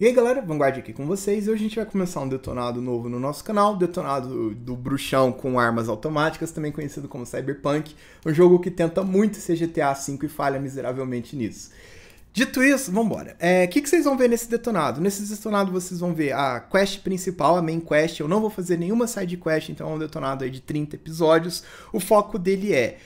E aí galera, Vanguard aqui com vocês e hoje a gente vai começar um detonado novo no nosso canal, detonado do bruxão com armas automáticas, também conhecido como Cyberpunk, um jogo que tenta muito ser GTA V e falha miseravelmente nisso. Dito isso, vambora. É, o é, que, que vocês vão ver nesse detonado? Nesse detonado vocês vão ver a quest principal, a main quest. Eu não vou fazer nenhuma side quest, então é um detonado aí de 30 episódios. O foco dele é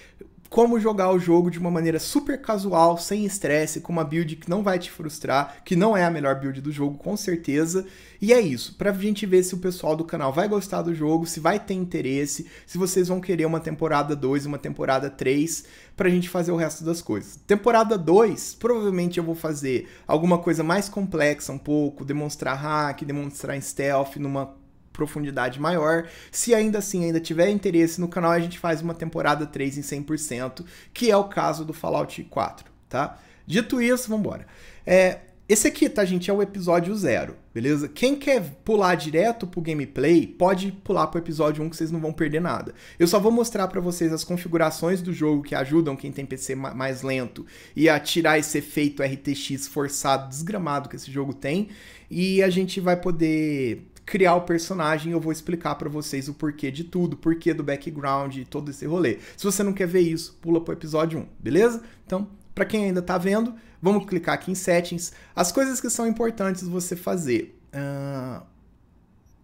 como jogar o jogo de uma maneira super casual, sem estresse, com uma build que não vai te frustrar, que não é a melhor build do jogo, com certeza. E é isso, pra gente ver se o pessoal do canal vai gostar do jogo, se vai ter interesse, se vocês vão querer uma temporada 2, uma temporada 3, pra gente fazer o resto das coisas. Temporada 2, provavelmente eu vou fazer alguma coisa mais complexa um pouco, demonstrar hack, demonstrar stealth numa profundidade maior. Se ainda assim ainda tiver interesse no canal, a gente faz uma temporada 3 em 100%, que é o caso do Fallout 4, tá? Dito isso, vamos embora. É, esse aqui, tá, gente, é o episódio 0, beleza? Quem quer pular direto pro gameplay, pode pular pro episódio 1 um, que vocês não vão perder nada. Eu só vou mostrar para vocês as configurações do jogo que ajudam quem tem PC mais lento e a tirar esse efeito RTX forçado, desgramado que esse jogo tem. E a gente vai poder criar o personagem, eu vou explicar para vocês o porquê de tudo, porquê do background e todo esse rolê. Se você não quer ver isso, pula pro episódio 1, beleza? Então, para quem ainda tá vendo, vamos clicar aqui em settings. As coisas que são importantes você fazer. Uh,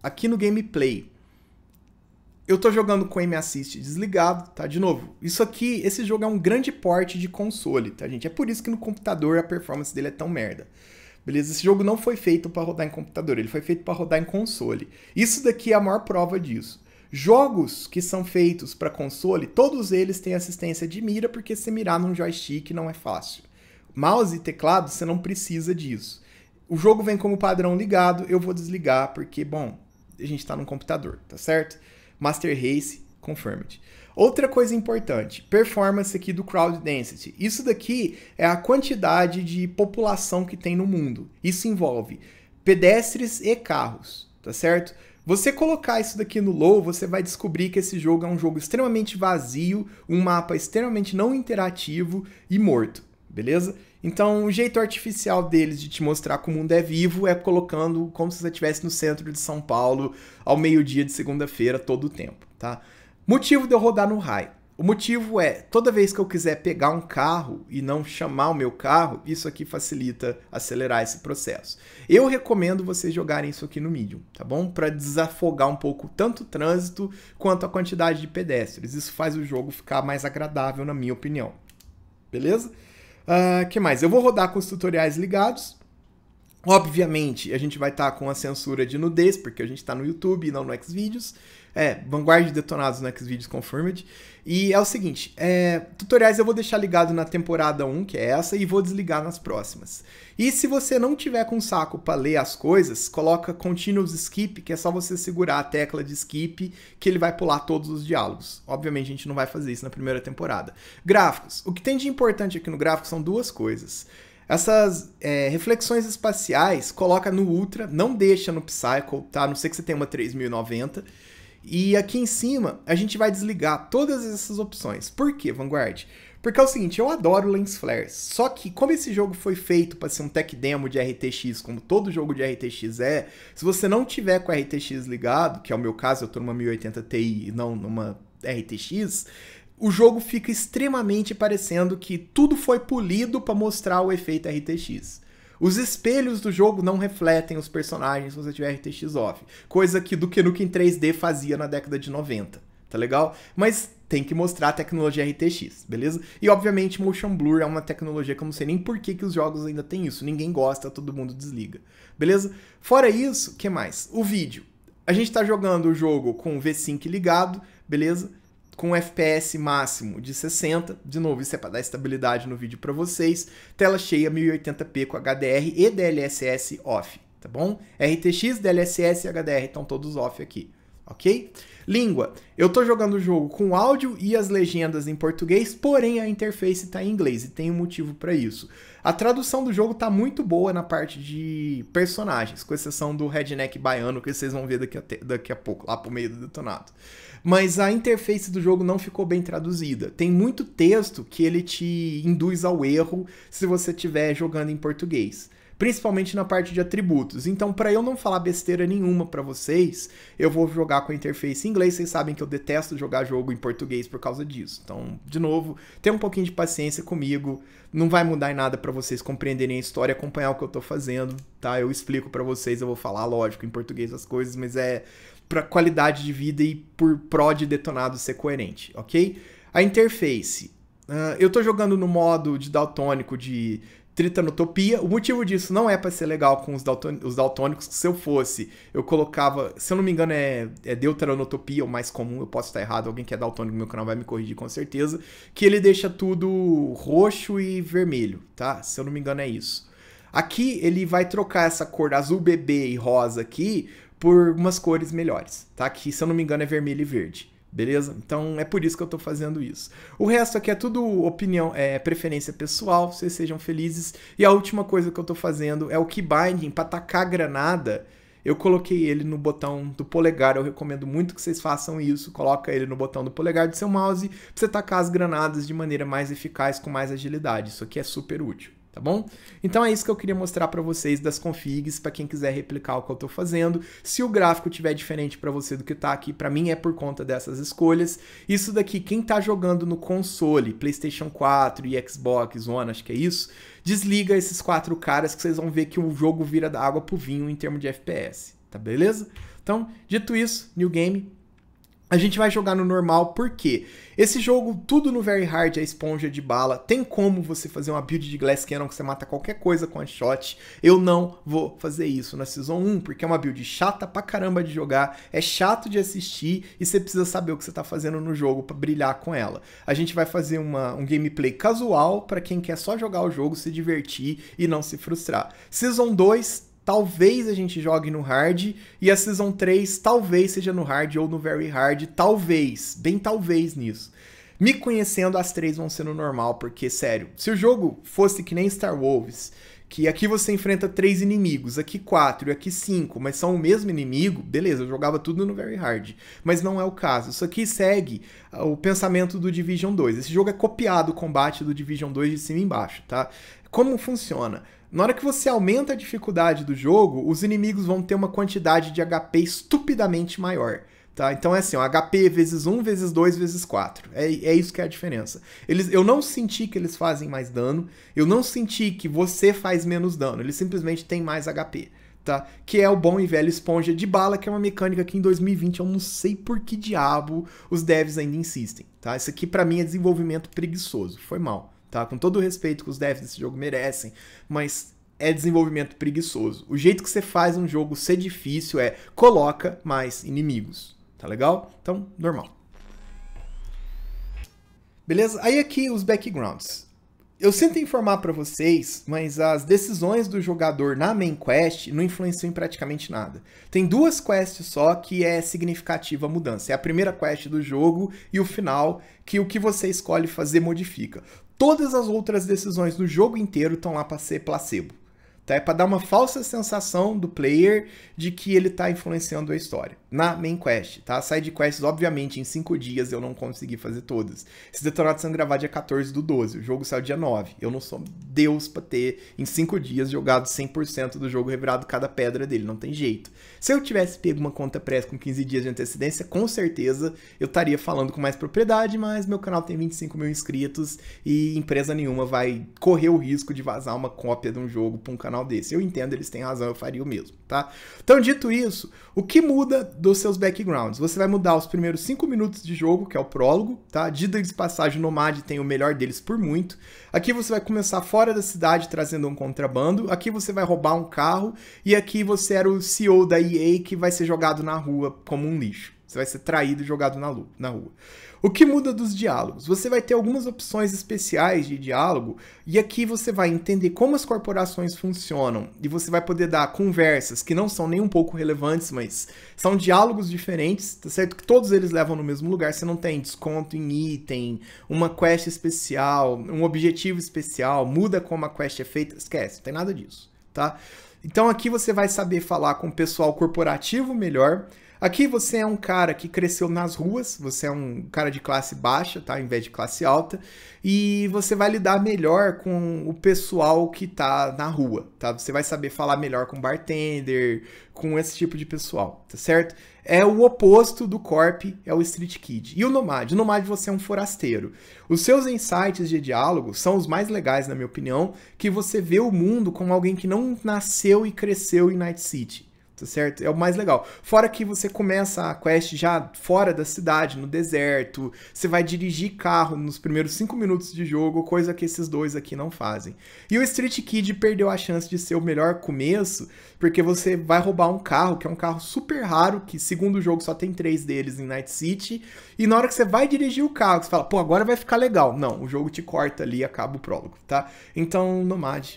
aqui no gameplay, eu tô jogando com o M Assist desligado, tá? De novo, isso aqui, esse jogo é um grande porte de console, tá, gente? É por isso que no computador a performance dele é tão merda. Beleza? Esse jogo não foi feito para rodar em computador, ele foi feito para rodar em console. Isso daqui é a maior prova disso. Jogos que são feitos para console, todos eles têm assistência de mira, porque se mirar num joystick não é fácil. Mouse e teclado, você não precisa disso. O jogo vem como padrão ligado, eu vou desligar porque, bom, a gente está num computador, tá certo? Master Race Conformity. Outra coisa importante, performance aqui do crowd density. Isso daqui é a quantidade de população que tem no mundo. Isso envolve pedestres e carros, tá certo? Você colocar isso daqui no low, você vai descobrir que esse jogo é um jogo extremamente vazio, um mapa extremamente não interativo e morto, beleza? Então, o jeito artificial deles de te mostrar que o mundo é vivo é colocando como se você estivesse no centro de São Paulo ao meio-dia de segunda-feira todo o tempo, tá? Motivo de eu rodar no raio. O motivo é, toda vez que eu quiser pegar um carro e não chamar o meu carro, isso aqui facilita acelerar esse processo. Eu recomendo vocês jogarem isso aqui no Medium, tá bom? Para desafogar um pouco tanto o trânsito quanto a quantidade de pedestres. Isso faz o jogo ficar mais agradável, na minha opinião. Beleza? O uh, ah, que mais? Eu vou rodar com os tutoriais ligados, Obviamente, a gente vai estar tá com a censura de nudez, porque a gente está no YouTube e não no Xvideos. É, Vanguard detonados no né, Xvideos Confirmed. E é o seguinte, é, tutoriais eu vou deixar ligado na temporada 1, que é essa, e vou desligar nas próximas. E se você não tiver com saco para ler as coisas, coloca Continuous Skip, que é só você segurar a tecla de skip, que ele vai pular todos os diálogos. Obviamente a gente não vai fazer isso na primeira temporada. Gráficos. O que tem de importante aqui no gráfico são duas coisas. Essas é, reflexões espaciais coloca no Ultra, não deixa no Psycho, tá? A não ser que você tenha uma 3090 e aqui em cima, a gente vai desligar todas essas opções. Por quê, Vanguard? Porque é o seguinte, eu adoro lens flares, só que como esse jogo foi feito para ser um tech demo de RTX, como todo jogo de RTX é, se você não tiver com a RTX ligado, que é o meu caso, eu tô numa 1080 Ti e não numa RTX, o jogo fica extremamente parecendo que tudo foi polido para mostrar o efeito RTX. Os espelhos do jogo não refletem os personagens se você tiver RTX off, coisa que Duke em 3D fazia na década de 90, tá legal? Mas tem que mostrar a tecnologia RTX, beleza? E obviamente motion blur é uma tecnologia que eu não sei nem por que, que os jogos ainda tem isso, ninguém gosta, todo mundo desliga, beleza? Fora isso, que mais? O vídeo. A gente tá jogando o jogo com o V-Sync ligado, beleza? com FPS máximo de 60, de novo isso é para dar estabilidade no vídeo para vocês, tela cheia 1080p com HDR e DLSS off, tá bom? RTX, DLSS e HDR estão todos off aqui ok? Língua. Eu estou jogando o jogo com áudio e as legendas em português, porém a interface está em inglês e tem um motivo para isso. A tradução do jogo está muito boa na parte de personagens, com exceção do redneck baiano que vocês vão ver daqui a, daqui a pouco, lá pro meio do detonado. Mas a interface do jogo não ficou bem traduzida. Tem muito texto que ele te induz ao erro se você estiver jogando em português principalmente na parte de atributos. Então, para eu não falar besteira nenhuma para vocês, eu vou jogar com a interface em inglês. Vocês sabem que eu detesto jogar jogo em português por causa disso. Então, de novo, tenha um pouquinho de paciência comigo. Não vai mudar em nada para vocês compreenderem a história, acompanhar o que eu estou fazendo, tá? Eu explico para vocês, eu vou falar, lógico, em português as coisas, mas é para qualidade de vida e por pró de detonado ser coerente, ok? A interface. Uh, eu estou jogando no modo de daltônico de Tritanotopia. O motivo disso não é para ser legal com os, daltônicos, se eu fosse, eu colocava, se eu não me engano é, é deuteranotopia, o mais comum, eu posso estar errado, alguém que é daltônico no meu canal vai me corrigir com certeza, que ele deixa tudo roxo e vermelho, tá? Se eu não me engano é isso. Aqui ele vai trocar essa cor azul bebê e rosa aqui por umas cores melhores, tá? Que se eu não me engano é vermelho e verde. Beleza? Então é por isso que eu estou fazendo isso. O resto aqui é tudo opinião, é preferência pessoal, vocês sejam felizes. E a última coisa que eu estou fazendo é o keybinding para tacar granada. Eu coloquei ele no botão do polegar, eu recomendo muito que vocês façam isso. Coloca ele no botão do polegar do seu mouse para você tacar as granadas de maneira mais eficaz, com mais agilidade. Isso aqui é super útil tá bom? Então é isso que eu queria mostrar para vocês das configs, para quem quiser replicar o que eu estou fazendo. Se o gráfico tiver diferente para você do que está aqui, para mim é por conta dessas escolhas. Isso daqui, quem está jogando no console, PlayStation 4 e Xbox One, acho que é isso, desliga esses quatro caras que vocês vão ver que o jogo vira da água pro vinho em termos de FPS, tá beleza? Então, dito isso, New Game, a gente vai jogar no normal porque esse jogo, tudo no Very Hard é esponja de bala. Tem como você fazer uma build de Glass Cannon que você mata qualquer coisa com a shot. Eu não vou fazer isso na Season 1, porque é uma build chata pra caramba de jogar, é chato de assistir e você precisa saber o que você tá fazendo no jogo para brilhar com ela. A gente vai fazer uma, um gameplay casual para quem quer só jogar o jogo, se divertir e não se frustrar. Season 2 talvez a gente jogue no hard, e a Season 3 talvez seja no hard ou no very hard, talvez, bem talvez nisso. Me conhecendo, as três vão ser no normal, porque, sério, se o jogo fosse que nem Star Wars que aqui você enfrenta três inimigos, aqui quatro e aqui cinco, mas são o mesmo inimigo, beleza, eu jogava tudo no Very Hard. Mas não é o caso. Isso aqui segue ah, o pensamento do Division 2. Esse jogo é copiado o combate do Division 2 de cima e embaixo, tá? Como funciona? Na hora que você aumenta a dificuldade do jogo, os inimigos vão ter uma quantidade de HP estupidamente maior. Tá? Então é assim, ó, HP vezes 1, vezes 2, vezes 4. É, é isso que é a diferença. Eles, eu não senti que eles fazem mais dano, eu não senti que você faz menos dano, eles simplesmente têm mais HP. Tá? Que é o bom e velho esponja de bala, que é uma mecânica que em 2020 eu não sei por que diabo os devs ainda insistem, tá? Isso aqui para mim é desenvolvimento preguiçoso, foi mal tá? Com todo o respeito que os devs desse jogo merecem, mas é desenvolvimento preguiçoso. O jeito que você faz um jogo ser difícil é coloca mais inimigos, tá legal? Então, normal. Beleza? Aí aqui os backgrounds. Eu sinto informar para vocês, mas as decisões do jogador na main quest não influenciam em praticamente nada. Tem duas quests só que é significativa a mudança. É a primeira quest do jogo e o final, que o que você escolhe fazer modifica. Todas as outras decisões do jogo inteiro estão lá para ser placebo. Tá? É para dar uma falsa sensação do player de que ele está influenciando a história na main quest, tá? Side quests, obviamente, em 5 dias eu não consegui fazer todas. Esses detonados são gravados dia 14 do 12, o jogo saiu dia 9. Eu não sou Deus pra ter, em 5 dias, jogado 100% do jogo revirado cada pedra dele, não tem jeito. Se eu tivesse pego uma conta press com 15 dias de antecedência, com certeza eu estaria falando com mais propriedade, mas meu canal tem 25 mil inscritos e empresa nenhuma vai correr o risco de vazar uma cópia de um jogo pra um canal desse. Eu entendo, eles têm razão, eu faria o mesmo, tá? Então, dito isso, o que muda dos seus backgrounds. Você vai mudar os primeiros 5 minutos de jogo, que é o prólogo, tá? Dida de passagem, Nomad tem o melhor deles por muito. Aqui você vai começar fora da cidade trazendo um contrabando, aqui você vai roubar um carro, e aqui você era o CEO da EA que vai ser jogado na rua como um lixo. Você vai ser traído e jogado na, na rua. O que muda dos diálogos? Você vai ter algumas opções especiais de diálogo, e aqui você vai entender como as corporações funcionam, e você vai poder dar conversas que não são nem um pouco relevantes, mas são diálogos diferentes, tá certo? Que todos eles levam no mesmo lugar, você não tem desconto em item, uma quest especial, um objetivo especial, muda como a quest é feita, esquece, não tem nada disso, tá? Então aqui você vai saber falar com o pessoal corporativo melhor, Aqui você é um cara que cresceu nas ruas, você é um cara de classe baixa, tá? Em vez de classe alta, e você vai lidar melhor com o pessoal que tá na rua, tá? Você vai saber falar melhor com bartender, com esse tipo de pessoal, tá certo? É o oposto do corp, é o street kid. E o nomad? O nomad você é um forasteiro. Os seus insights de diálogo são os mais legais, na minha opinião, que você vê o mundo como alguém que não nasceu e cresceu em Night City tá certo? É o mais legal. Fora que você começa a quest já fora da cidade, no deserto, você vai dirigir carro nos primeiros 5 minutos de jogo, coisa que esses dois aqui não fazem. E o Street Kid perdeu a chance de ser o melhor começo, porque você vai roubar um carro, que é um carro super raro, que segundo o jogo só tem três deles em Night City, e na hora que você vai dirigir o carro, você fala, pô, agora vai ficar legal. Não, o jogo te corta ali e acaba o prólogo, tá? Então, Nomad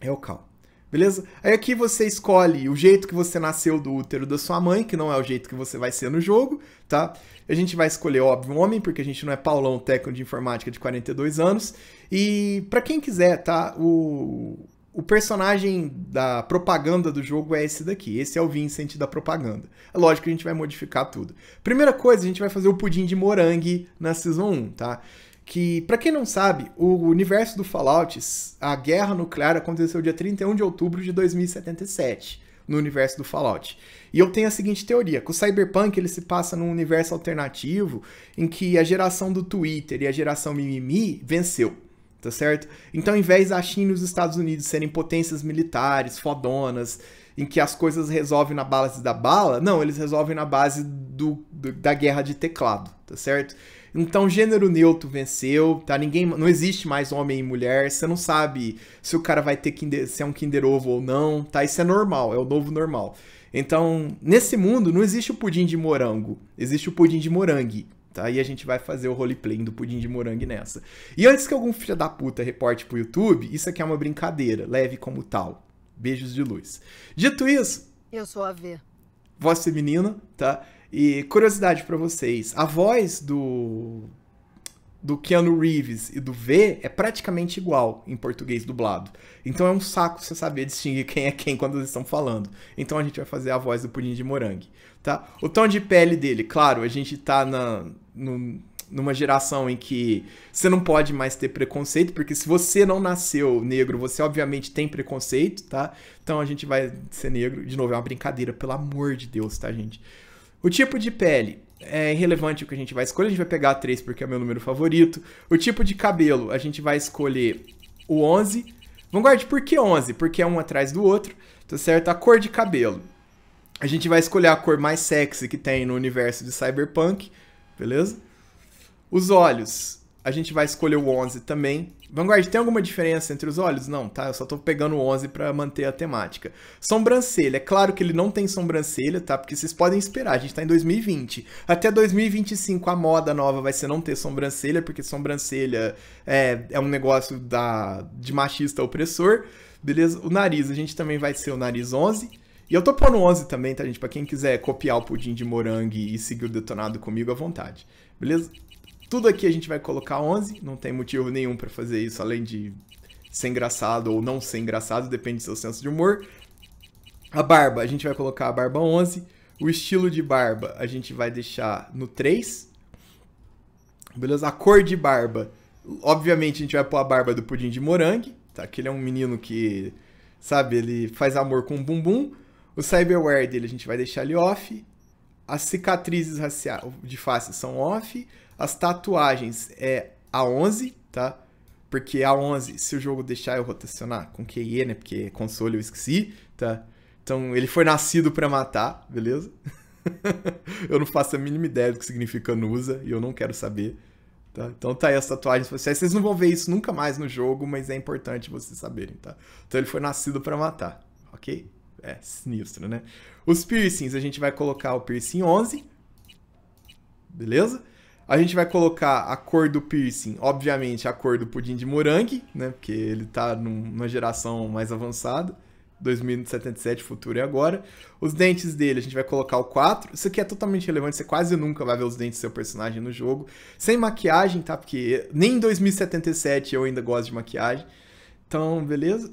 é o cal. Beleza? Aí aqui você escolhe o jeito que você nasceu do útero da sua mãe, que não é o jeito que você vai ser no jogo, tá? A gente vai escolher, óbvio, um homem, porque a gente não é Paulão, técnico de informática de 42 anos. E para quem quiser, tá? O, o personagem da propaganda do jogo é esse daqui. Esse é o Vincent da propaganda. É lógico que a gente vai modificar tudo. Primeira coisa, a gente vai fazer o pudim de morangue na Season 1, tá? que, para quem não sabe, o universo do Fallout, a guerra nuclear aconteceu dia 31 de outubro de 2077, no universo do Fallout. E eu tenho a seguinte teoria, que o Cyberpunk ele se passa num universo alternativo em que a geração do Twitter e a geração mimimi venceu. Tá certo? Então, ao invés da China e os Estados Unidos serem potências militares, fodonas, em que as coisas resolvem na base da bala, não, eles resolvem na base do, do da guerra de teclado, tá certo? Então, gênero neutro venceu, tá? Ninguém, não existe mais homem e mulher. Você não sabe se o cara vai ter kinder, se é um Kinder Ovo ou não, tá? Isso é normal, é o novo normal. Então, nesse mundo não existe o pudim de morango, existe o pudim de morangue. Tá? E a gente vai fazer o roleplay do pudim de morangue nessa. E antes que algum filho da puta reporte pro YouTube, isso aqui é uma brincadeira, leve como tal. Beijos de luz. Dito isso. Eu sou a V. Vossa menina, tá? E curiosidade para vocês, a voz do do Keanu Reeves e do V é praticamente igual em português dublado. Então é um saco você saber distinguir quem é quem quando eles estão falando. Então a gente vai fazer a voz do Pudim de Morangue, tá? O tom de pele dele, claro, a gente tá na, no, numa geração em que você não pode mais ter preconceito, porque se você não nasceu negro, você obviamente tem preconceito, tá? Então a gente vai ser negro. De novo, é uma brincadeira, pelo amor de Deus, tá, gente? O tipo de pele é irrelevante o que a gente vai escolher, a gente vai pegar a 3 porque é o meu número favorito. O tipo de cabelo, a gente vai escolher o 11. Vanguard, por que 11? Porque é um atrás do outro, tá certo? A cor de cabelo, a gente vai escolher a cor mais sexy que tem no universo de Cyberpunk, beleza? Os olhos, a gente vai escolher o 11 também. Vanguard, tem alguma diferença entre os olhos? Não, tá? Eu só tô pegando o 11 para manter a temática. Sobrancelha. É claro que ele não tem sobrancelha, tá? Porque vocês podem esperar, a gente tá em 2020. Até 2025 a moda nova vai ser não ter sobrancelha, porque sobrancelha é, é um negócio da, de machista opressor. Beleza? O nariz, a gente também vai ser o nariz 11. E eu tô pondo 11 também, tá, gente? Pra quem quiser copiar o pudim de morangue e seguir o detonado comigo, à vontade. Beleza? Tudo aqui a gente vai colocar 11, não tem motivo nenhum para fazer isso, além de ser engraçado ou não ser engraçado, depende do seu senso de humor. A barba, a gente vai colocar a barba 11. O estilo de barba, a gente vai deixar no 3. Beleza? A cor de barba, obviamente a gente vai pôr a barba do Pudim de Morangue, tá? Que ele é um menino que, sabe, ele faz amor com o bumbum. O cyberware dele a gente vai deixar ele off. As cicatrizes raciais de face são off as tatuagens é A11, tá? Porque é A11, se o jogo deixar eu rotacionar com QE, né? Porque console eu esqueci, tá? Então, ele foi nascido para matar, beleza? eu não faço a mínima ideia do que significa Nusa e eu não quero saber. Tá? Então tá aí as tatuagens faciais. Vocês não vão ver isso nunca mais no jogo, mas é importante vocês saberem, tá? Então ele foi nascido para matar, ok? É sinistro, né? Os piercings, a gente vai colocar o piercing 11. Beleza? A gente vai colocar a cor do piercing, obviamente, a cor do pudim de morangue, né? Porque ele tá numa geração mais avançada. 2077, futuro e agora. Os dentes dele, a gente vai colocar o 4. Isso aqui é totalmente relevante, você quase nunca vai ver os dentes do seu personagem no jogo. Sem maquiagem, tá? Porque nem em 2077 eu ainda gosto de maquiagem. Então, beleza?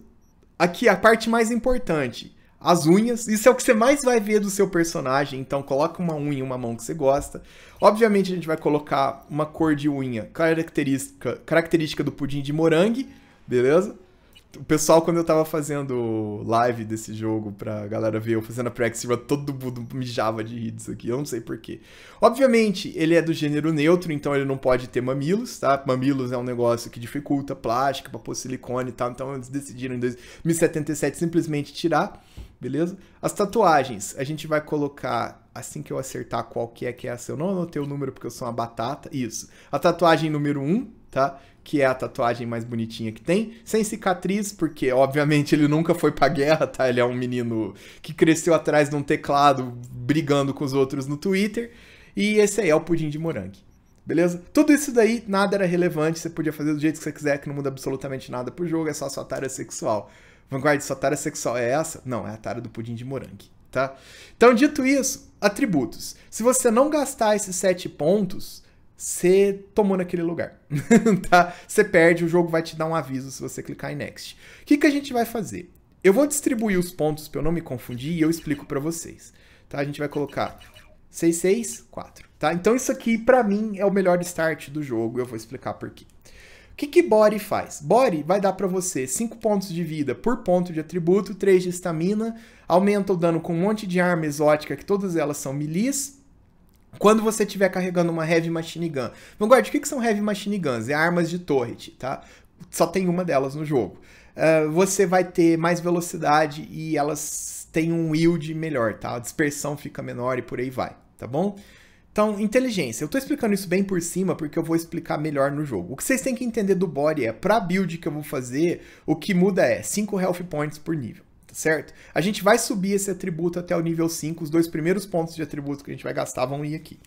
Aqui a parte mais importante as unhas. Isso é o que você mais vai ver do seu personagem, então coloca uma unha em uma mão que você gosta. Obviamente a gente vai colocar uma cor de unha característica, característica do pudim de morangue, beleza? O pessoal, quando eu tava fazendo live desse jogo pra galera ver eu fazendo a practice todo mundo mijava de rir disso aqui, eu não sei porquê. Obviamente, ele é do gênero neutro, então ele não pode ter mamilos, tá? Mamilos é um negócio que dificulta plástica pra pôr silicone e tal, então eles decidiram em 2077 simplesmente tirar, beleza? As tatuagens, a gente vai colocar assim que eu acertar qual que é que é essa. Eu não anotei o número porque eu sou uma batata, isso. A tatuagem número 1, tá? Que é a tatuagem mais bonitinha que tem, sem cicatriz, porque obviamente ele nunca foi pra guerra, tá? Ele é um menino que cresceu atrás de um teclado brigando com os outros no Twitter. E esse aí é o pudim de morangue. Beleza? Tudo isso daí, nada era relevante, você podia fazer do jeito que você quiser, que não muda absolutamente nada pro jogo, é só a sua tarefa sexual. Vanguard, sua tarefa sexual é essa? Não, é a tarefa do pudim de morangue, tá? Então, dito isso, atributos. Se você não gastar esses 7 pontos, você tomou naquele lugar, tá? Você perde, o jogo vai te dar um aviso se você clicar em Next. O que, que a gente vai fazer? Eu vou distribuir os pontos para eu não me confundir e eu explico para vocês, tá? A gente vai colocar 6, 6, 4, tá? Então isso aqui, para mim, é o melhor start do jogo, eu vou explicar por quê. O que, que Body faz? Body vai dar para você 5 pontos de vida por ponto de atributo, 3 de estamina, aumenta o dano com um monte de arma exótica, que todas elas são milis, quando você estiver carregando uma Heavy Machine Gun. Vanguard, o que, que são Heavy Machine Guns? É armas de torre, tá? Só tem uma delas no jogo. Uh, você vai ter mais velocidade e elas têm um yield melhor, tá? A dispersão fica menor e por aí vai, tá bom? Então, inteligência. Eu estou explicando isso bem por cima porque eu vou explicar melhor no jogo. O que vocês têm que entender do body é, para build que eu vou fazer, o que muda é 5 health points por nível certo? A gente vai subir esse atributo até o nível 5, os dois primeiros pontos de atributo que a gente vai gastar vão ir aqui.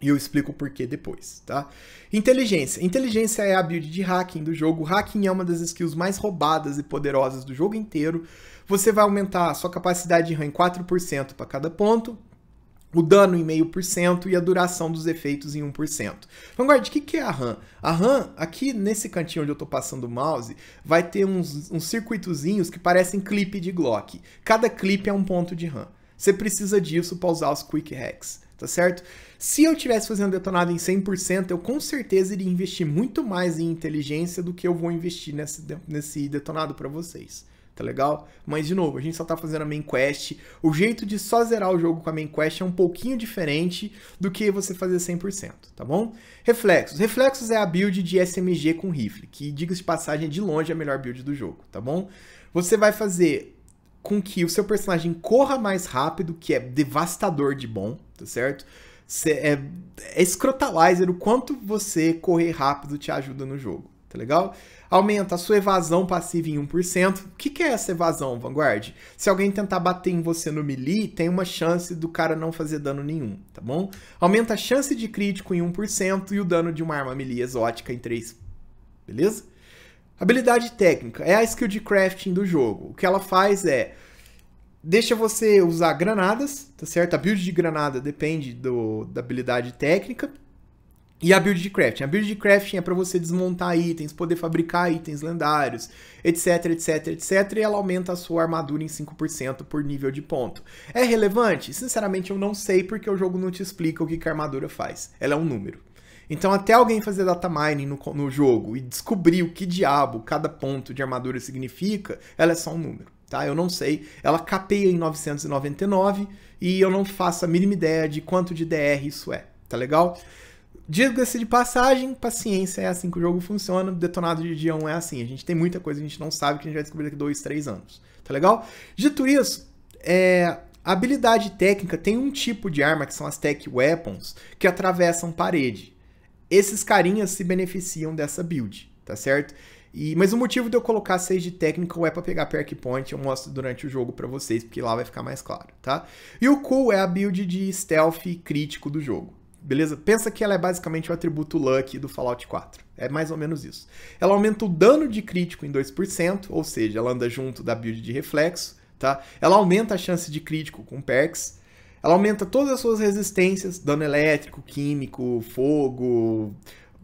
E eu explico o porquê depois, tá? Inteligência. Inteligência é a build de hacking do jogo. Hacking é uma das skills mais roubadas e poderosas do jogo inteiro. Você vai aumentar a sua capacidade de RAM 4% para cada ponto, o dano em 0,5% e a duração dos efeitos em 1%. Vanguard, o que, que é a RAM? A RAM, aqui nesse cantinho onde eu estou passando o mouse, vai ter uns, uns circuitozinhos que parecem clipe de Glock. Cada clipe é um ponto de RAM. Você precisa disso para usar os Quick Hacks, tá certo? Se eu tivesse fazendo detonado em 100%, eu com certeza iria investir muito mais em inteligência do que eu vou investir nesse, nesse detonado para vocês tá legal? Mas, de novo, a gente só tá fazendo a main quest. O jeito de só zerar o jogo com a main quest é um pouquinho diferente do que você fazer 100%, tá bom? Reflexos. Reflexos é a build de SMG com rifle, que, diga-se de passagem, é de longe é a melhor build do jogo, tá bom? Você vai fazer com que o seu personagem corra mais rápido, que é devastador de bom, tá certo? Cê é, é escrotalizer o quanto você correr rápido te ajuda no jogo tá legal? Aumenta a sua evasão passiva em 1%. O que, que é essa evasão, Vanguard? Se alguém tentar bater em você no melee, tem uma chance do cara não fazer dano nenhum, tá bom? Aumenta a chance de crítico em 1% e o dano de uma arma melee exótica em 3%. Beleza? Habilidade técnica é a skill de crafting do jogo. O que ela faz é deixa você usar granadas, tá certo? A build de granada depende do, da habilidade técnica. E a build de crafting. A build de crafting é para você desmontar itens, poder fabricar itens lendários, etc, etc, etc. E ela aumenta a sua armadura em 5% por nível de ponto. É relevante? Sinceramente, eu não sei porque o jogo não te explica o que, que a armadura faz. Ela é um número. Então, até alguém fazer data mining no, no jogo e descobrir o que diabo cada ponto de armadura significa, ela é só um número. Tá? Eu não sei. Ela capeia em 999 e eu não faço a mínima ideia de quanto de DR isso é. Tá legal? Diga-se de passagem, paciência, é assim que o jogo funciona. Detonado de dia 1 é assim. A gente tem muita coisa que a gente não sabe que a gente vai descobrir daqui 2, 3 anos. Tá legal? Dito isso, é, a habilidade técnica tem um tipo de arma, que são as Tech Weapons, que atravessam parede. Esses carinhas se beneficiam dessa build, tá certo? E, mas o motivo de eu colocar 6 de técnico é para pegar perk point, eu mostro durante o jogo para vocês, porque lá vai ficar mais claro, tá? E o cool é a build de stealth crítico do jogo beleza? Pensa que ela é basicamente o atributo luck do Fallout 4. É mais ou menos isso. Ela aumenta o dano de crítico em 2%, ou seja, ela anda junto da build de reflexo, tá? Ela aumenta a chance de crítico com perks. Ela aumenta todas as suas resistências, dano elétrico, químico, fogo,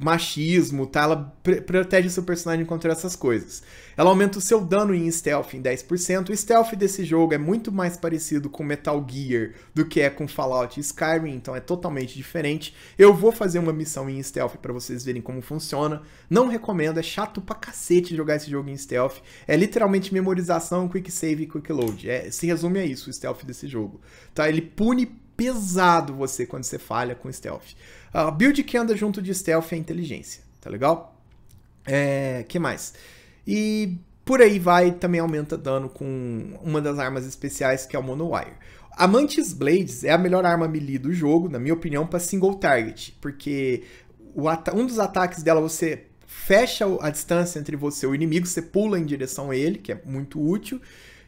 machismo, tá? Ela protege seu personagem contra essas coisas. Ela aumenta o seu dano em stealth em 10%. O stealth desse jogo é muito mais parecido com Metal Gear do que é com Fallout e Skyrim, então é totalmente diferente. Eu vou fazer uma missão em stealth para vocês verem como funciona. Não recomendo, é chato pra cacete jogar esse jogo em stealth. É literalmente memorização, quick save e quick load. É, se resume a isso o stealth desse jogo. Tá? Ele pune pesado você quando você falha com stealth. A ah, build que anda junto de stealth é inteligência, tá legal? É, que mais? E por aí vai, também aumenta dano com uma das armas especiais que é o Monowire. A Mantis Blades é a melhor arma melee do jogo, na minha opinião, para single target, porque um dos ataques dela você fecha a distância entre você e o inimigo, você pula em direção a ele, que é muito útil.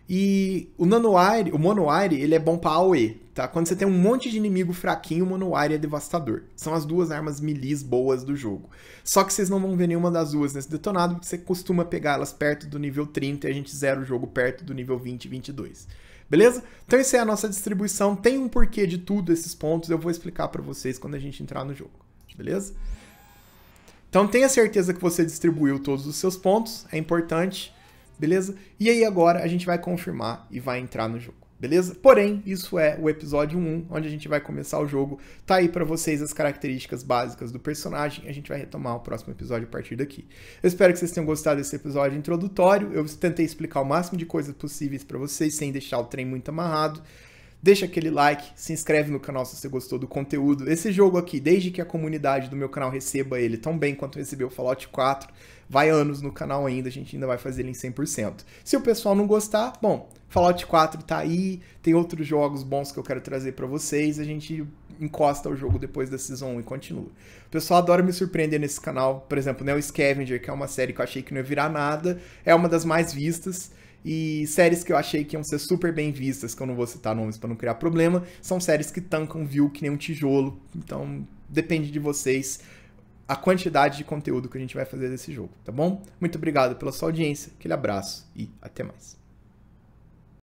E o Nanowire, o Monowire, ele é bom para AoE, tá? Quando você tem um monte de inimigo fraquinho, Monowire é devastador. São as duas armas milis boas do jogo. Só que vocês não vão ver nenhuma das duas nesse detonado, porque você costuma pegá-las perto do nível 30 e a gente zera o jogo perto do nível 20 e 22. Beleza? Então isso é a nossa distribuição. Tem um porquê de tudo esses pontos, eu vou explicar para vocês quando a gente entrar no jogo. Beleza? Então tenha certeza que você distribuiu todos os seus pontos, é importante, beleza? E aí agora a gente vai confirmar e vai entrar no jogo beleza? Porém, isso é o episódio 1, onde a gente vai começar o jogo. Tá aí para vocês as características básicas do personagem, a gente vai retomar o próximo episódio a partir daqui. Eu espero que vocês tenham gostado desse episódio introdutório. Eu tentei explicar o máximo de coisas possíveis para vocês sem deixar o trem muito amarrado. Deixa aquele like, se inscreve no canal se você gostou do conteúdo. Esse jogo aqui, desde que a comunidade do meu canal receba ele tão bem quanto recebeu o Fallout 4, vai anos no canal ainda, a gente ainda vai fazer ele em 100%. Se o pessoal não gostar, bom, Fallout 4 tá aí, tem outros jogos bons que eu quero trazer para vocês, a gente encosta o jogo depois da Season 1 e continua. O pessoal adora me surpreender nesse canal, por exemplo, né, o Scavenger, que é uma série que eu achei que não ia virar nada, é uma das mais vistas, e séries que eu achei que iam ser super bem vistas, que eu não vou citar nomes para não criar problema, são séries que tancam view que nem um tijolo. Então, depende de vocês a quantidade de conteúdo que a gente vai fazer desse jogo, tá bom? Muito obrigado pela sua audiência, aquele abraço e até mais.